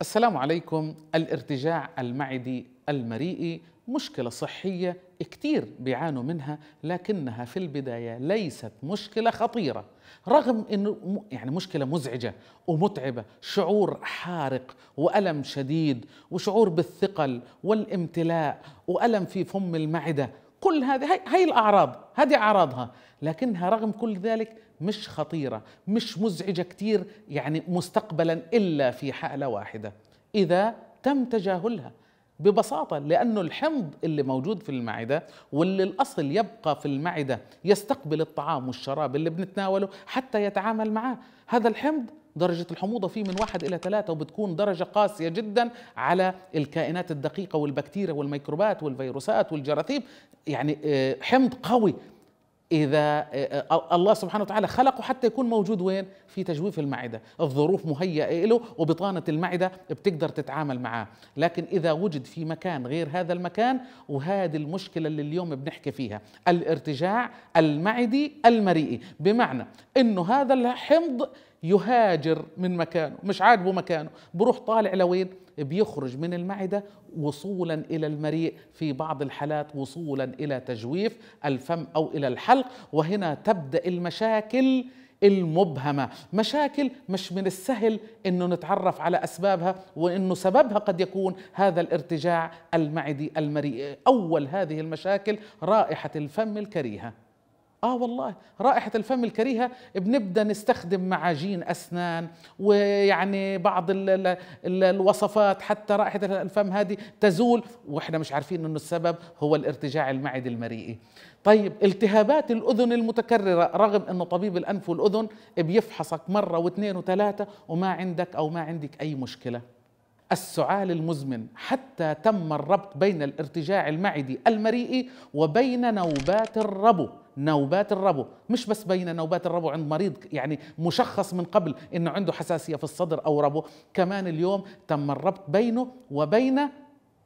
السلام عليكم الارتجاع المعدي المريئي مشكلة صحية كتير بيعانوا منها لكنها في البداية ليست مشكلة خطيرة رغم انه يعني مشكلة مزعجة ومتعبة شعور حارق وألم شديد وشعور بالثقل والامتلاء وألم في فم المعدة كل هذه هي, الاعراض هذه اعراضها لكنها رغم كل ذلك مش خطيره مش مزعجه كثير يعني مستقبلا الا في حاله واحده اذا تم تجاهلها ببساطه لانه الحمض اللي موجود في المعده واللي الاصل يبقى في المعده يستقبل الطعام والشراب اللي بنتناوله حتى يتعامل معاه هذا الحمض درجة الحموضة فيه من واحد إلى ثلاثة وبتكون درجة قاسية جدا على الكائنات الدقيقة والبكتيريا والميكروبات والفيروسات والجراثيم يعني آه، حمض قوي إذا آه، آه، الله سبحانه وتعالى خلقه حتى يكون موجود وين؟ في تجويف المعدة، الظروف مهيئة له وبطانة المعدة بتقدر تتعامل معاه، لكن إذا وجد في مكان غير هذا المكان وهذه المشكلة اللي اليوم بنحكي فيها، الارتجاع المعدي المريئي، بمعنى إنه هذا الحمض يهاجر من مكانه مش عاجبه مكانه بروح طالع لوين بيخرج من المعدة وصولا إلى المريء في بعض الحالات وصولا إلى تجويف الفم أو إلى الحلق وهنا تبدأ المشاكل المبهمة مشاكل مش من السهل أنه نتعرف على أسبابها وأنه سببها قد يكون هذا الارتجاع المعدي المريء أول هذه المشاكل رائحة الفم الكريهة آه والله رائحة الفم الكريهة بنبدأ نستخدم معاجين أسنان ويعني بعض الـ الـ الـ الوصفات حتى رائحة الفم هذه تزول وإحنا مش عارفين أنه السبب هو الارتجاع المعدي المريئي طيب التهابات الأذن المتكررة رغم أنه طبيب الأنف والأذن بيفحصك مرة واثنين وثلاثة وما عندك أو ما عندك أي مشكلة السعال المزمن حتى تم الربط بين الارتجاع المعدي المريئي وبين نوبات الربو نوبات الربو مش بس بين نوبات الربو عند مريض يعني مشخص من قبل انه عنده حساسيه في الصدر او ربو كمان اليوم تم الربط بينه وبين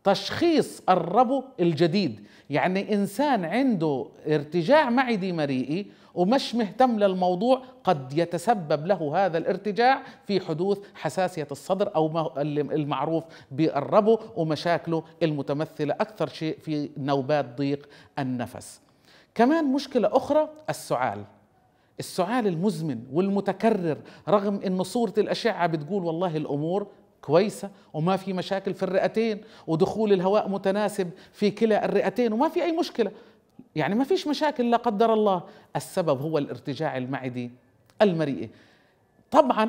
تشخيص الربو الجديد يعني انسان عنده ارتجاع معدي مريئي ومش مهتم للموضوع قد يتسبب له هذا الارتجاع في حدوث حساسية الصدر أو المعروف بالربو ومشاكله المتمثلة أكثر شيء في نوبات ضيق النفس كمان مشكلة أخرى السعال السعال المزمن والمتكرر رغم أن صورة الأشعة بتقول والله الأمور كويسة وما في مشاكل في الرئتين ودخول الهواء متناسب في كلا الرئتين وما في أي مشكلة يعني ما فيش مشاكل لا قدر الله السبب هو الارتجاع المعدي المريئي طبعا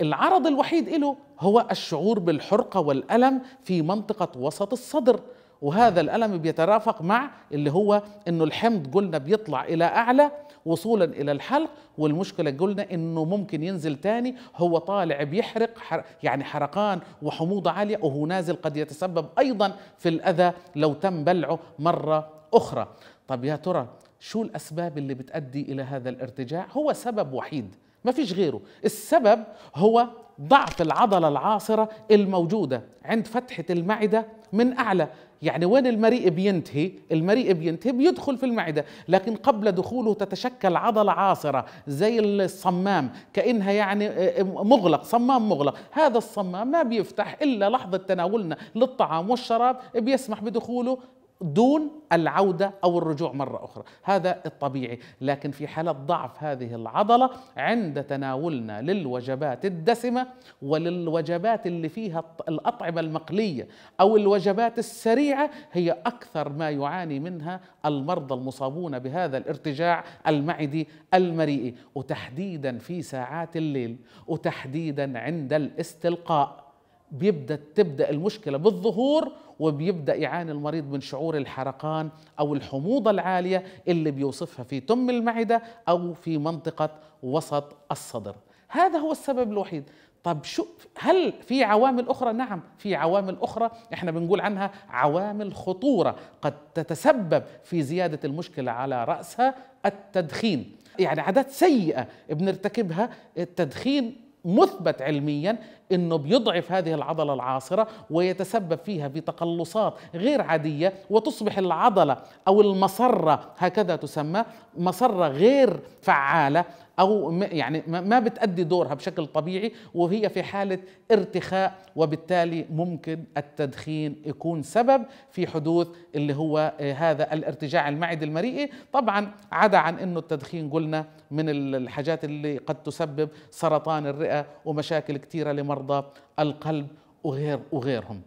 العرض الوحيد له هو الشعور بالحرقة والألم في منطقة وسط الصدر وهذا الألم بيترافق مع اللي هو أنه الحمض قلنا بيطلع إلى أعلى وصولا إلى الحلق والمشكلة قلنا أنه ممكن ينزل تاني هو طالع بيحرق حر يعني حرقان وحموضة عالية وهو نازل قد يتسبب أيضا في الأذى لو تم بلعه مرة أخرى طب يا ترى شو الأسباب اللي بتؤدي إلى هذا الارتجاع هو سبب وحيد ما فيش غيره السبب هو ضعف العضلة العاصرة الموجودة عند فتحة المعدة من أعلى يعني وين المريء بينتهي المريء بينتهي بيدخل في المعدة لكن قبل دخوله تتشكل عضلة عاصرة زي الصمام كأنها يعني آه، آه، مغلق صمام مغلق هذا الصمام ما بيفتح إلا لحظة تناولنا للطعام والشراب بيسمح بدخوله دون العوده او الرجوع مره اخرى، هذا الطبيعي، لكن في حاله ضعف هذه العضله عند تناولنا للوجبات الدسمه وللوجبات اللي فيها الاطعمه المقليه او الوجبات السريعه هي اكثر ما يعاني منها المرضى المصابون بهذا الارتجاع المعدي المريئي، وتحديدا في ساعات الليل، وتحديدا عند الاستلقاء. بيبدا تبدا المشكله بالظهور وبيبدا يعاني المريض من شعور الحرقان او الحموضه العاليه اللي بيوصفها في تم المعده او في منطقه وسط الصدر هذا هو السبب الوحيد طب شو هل في عوامل اخرى نعم في عوامل اخرى احنا بنقول عنها عوامل خطوره قد تتسبب في زياده المشكله على راسها التدخين يعني عادات سيئه بنرتكبها التدخين مثبت علميا انه بيضعف هذه العضله العاصره ويتسبب فيها في تقلصات غير عاديه وتصبح العضله او المسره هكذا تسمى مسره غير فعاله او يعني ما بتأدي دورها بشكل طبيعي وهي في حاله ارتخاء وبالتالي ممكن التدخين يكون سبب في حدوث اللي هو آه، هذا الارتجاع المعدي المريئي طبعا عدا عن انه التدخين قلنا من الحاجات اللي قد تسبب سرطان الرئه ومشاكل كثيره لمرضى القلب وغير وغيرهم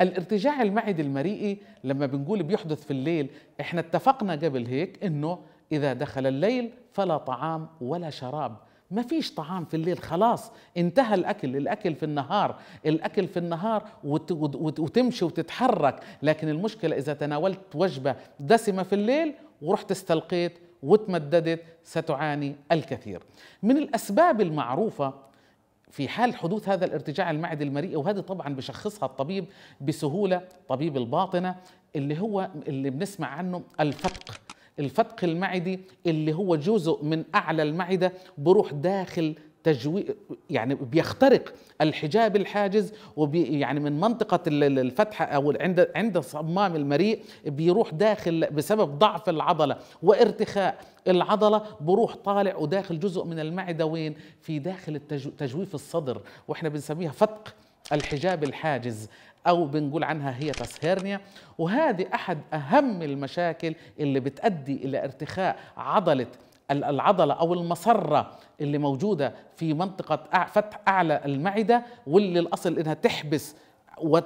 الارتجاع المعدي المريئي لما بنقول بيحدث في الليل احنا اتفقنا قبل هيك انه إذا دخل الليل فلا طعام ولا شراب ما فيش طعام في الليل خلاص انتهى الأكل الأكل في النهار الأكل في النهار وتمشي وتتحرك لكن المشكلة إذا تناولت وجبة دسمة في الليل ورحت استلقيت وتمددت ستعاني الكثير من الأسباب المعروفة في حال حدوث هذا الارتجاع المعدي المريء وهذه طبعا بشخصها الطبيب بسهولة طبيب الباطنة اللي هو اللي بنسمع عنه الفتق الفتق المعدي اللي هو جزء من اعلى المعده بروح داخل تجوي يعني بيخترق الحجاب الحاجز وبي يعني من منطقه الفتحه او عند عند صمام المريء بيروح داخل بسبب ضعف العضله وارتخاء العضله بروح طالع وداخل جزء من المعده وين في داخل تجويف الصدر واحنا بنسميها فتق الحجاب الحاجز أو بنقول عنها هي تسهيرنيا وهذه أحد أهم المشاكل اللي بتؤدي إلى ارتخاء عضلة العضلة أو المسرة اللي موجودة في منطقة فتح أعلى المعدة واللي الأصل إنها تحبس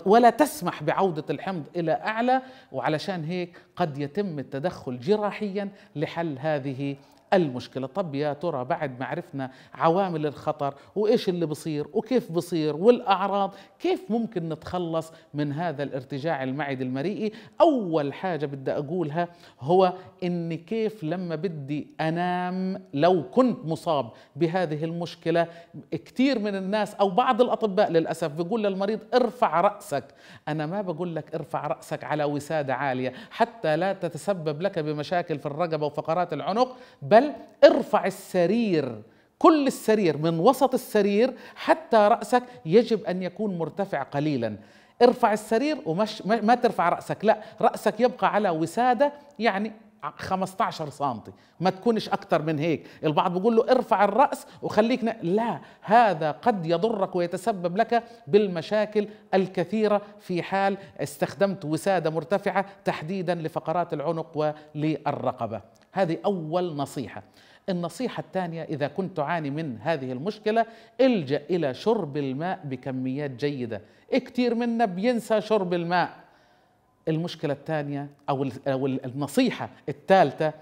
ولا تسمح بعودة الحمض إلى أعلى وعلشان هيك قد يتم التدخل جراحيا لحل هذه المشكلة طب يا ترى بعد ما عرفنا عوامل الخطر وإيش اللي بصير وكيف بصير والأعراض كيف ممكن نتخلص من هذا الارتجاع المعدي المريئي أول حاجة بدي أقولها هو إني كيف لما بدي أنام لو كنت مصاب بهذه المشكلة كثير من الناس أو بعض الأطباء للأسف بيقول للمريض ارفع رأسك أنا ما بقول لك ارفع رأسك على وسادة عالية حتى لا تتسبب لك بمشاكل في الرقبة وفقرات العنق بل بل ارفع السرير كل السرير من وسط السرير حتى رأسك يجب أن يكون مرتفع قليلا ارفع السرير ومش ما ترفع رأسك لا رأسك يبقى على وسادة يعني 15 سم ما تكونش أكثر من هيك البعض بيقول له ارفع الرأس وخليك ن... لا هذا قد يضرك ويتسبب لك بالمشاكل الكثيرة في حال استخدمت وسادة مرتفعة تحديدا لفقرات العنق وللرقبة هذه أول نصيحة النصيحة الثانية إذا كنت تعاني من هذه المشكلة الجأ إلى شرب الماء بكميات جيدة كثير منا بينسى شرب الماء المشكلة الثانية أو النصيحة الثالثة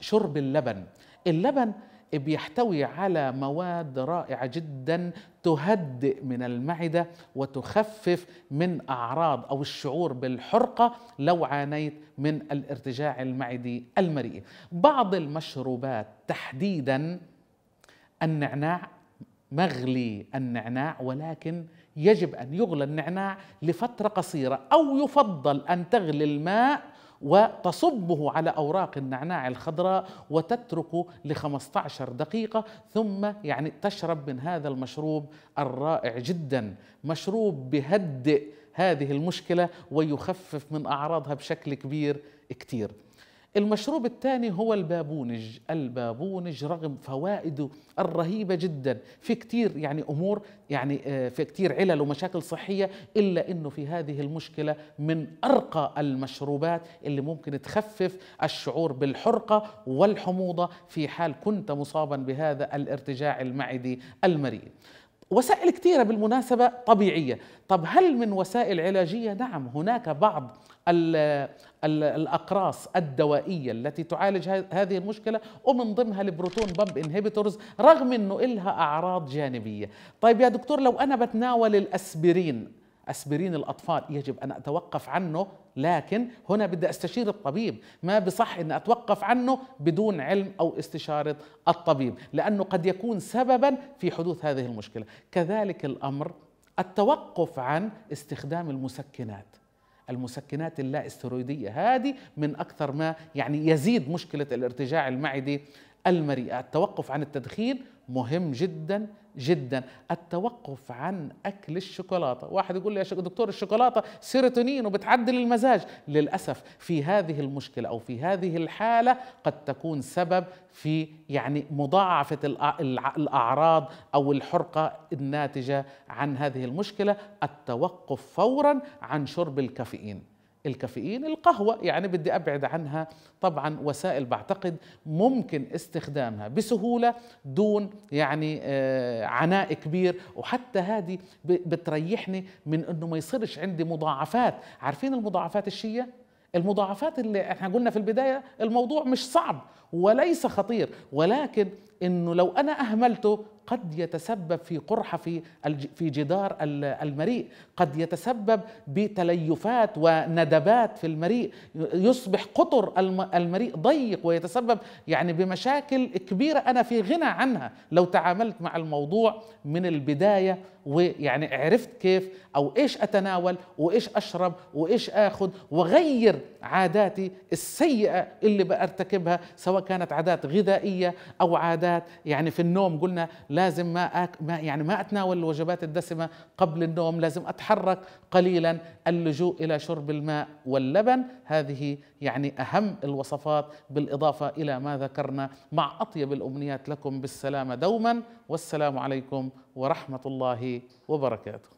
شرب اللبن اللبن بيحتوي على مواد رائعه جدا تهدئ من المعده وتخفف من اعراض او الشعور بالحرقه لو عانيت من الارتجاع المعدي المريئي. بعض المشروبات تحديدا النعناع مغلي النعناع ولكن يجب ان يغلى النعناع لفتره قصيره او يفضل ان تغلي الماء وتصبه على أوراق النعناع الخضراء وتتركه ل 15 دقيقة ثم يعني تشرب من هذا المشروب الرائع جدا مشروب بهدئ هذه المشكلة ويخفف من أعراضها بشكل كبير كتير المشروب الثاني هو البابونج البابونج رغم فوائده الرهيبة جدا في كتير يعني أمور يعني آه، في كتير علل ومشاكل صحية إلا أنه في هذه المشكلة من أرقى المشروبات اللي ممكن تخفف الشعور بالحرقة والحموضة في حال كنت مصابا بهذا الارتجاع المعدي المريء وسائل كثيره بالمناسبه طبيعيه طب هل من وسائل علاجيه نعم هناك بعض الـ الـ الاقراص الدوائيه التي تعالج هذه المشكله ومن ضمنها البروتون بامب انهبيتورز رغم انه إلها اعراض جانبيه طيب يا دكتور لو انا بتناول الاسبرين اسبرين الاطفال يجب ان اتوقف عنه لكن هنا بدي استشير الطبيب ما بصح ان اتوقف عنه بدون علم او استشاره الطبيب لانه قد يكون سببا في حدوث هذه المشكله كذلك الامر التوقف عن استخدام المسكنات المسكنات اللا استرويدية هذه من أكثر ما يعني يزيد مشكلة الارتجاع المعدي المريئة التوقف عن التدخين مهم جدا جدا التوقف عن اكل الشوكولاته واحد يقول لي يا دكتور الشوكولاته سيروتونين وبتعدل المزاج للاسف في هذه المشكله او في هذه الحاله قد تكون سبب في يعني مضاعفه الاعراض او الحرقه الناتجه عن هذه المشكله التوقف فورا عن شرب الكافيين الكافيين القهوة يعني بدي أبعد عنها طبعا وسائل بعتقد ممكن استخدامها بسهولة دون يعني آه، عناء كبير وحتى هذه بتريحني من أنه ما يصيرش عندي مضاعفات عارفين المضاعفات الشية؟ المضاعفات اللي احنا قلنا في البداية الموضوع مش صعب وليس خطير ولكن انه لو انا اهملته قد يتسبب في قرحه في في جدار المريء، قد يتسبب بتليفات وندبات في المريء، يصبح قطر المريء ضيق ويتسبب يعني بمشاكل كبيره انا في غنى عنها لو تعاملت مع الموضوع من البدايه ويعني عرفت كيف او ايش اتناول وايش اشرب وايش اخذ واغير عاداتي السيئه اللي بارتكبها سواء كانت عادات غذائيه او عادات يعني في النوم قلنا لازم ما, آك ما يعني ما أتناول الوجبات الدسمة قبل النوم لازم أتحرك قليلا اللجوء إلى شرب الماء واللبن هذه يعني أهم الوصفات بالإضافة إلى ما ذكرنا مع أطيب الأمنيات لكم بالسلامة دوما والسلام عليكم ورحمة الله وبركاته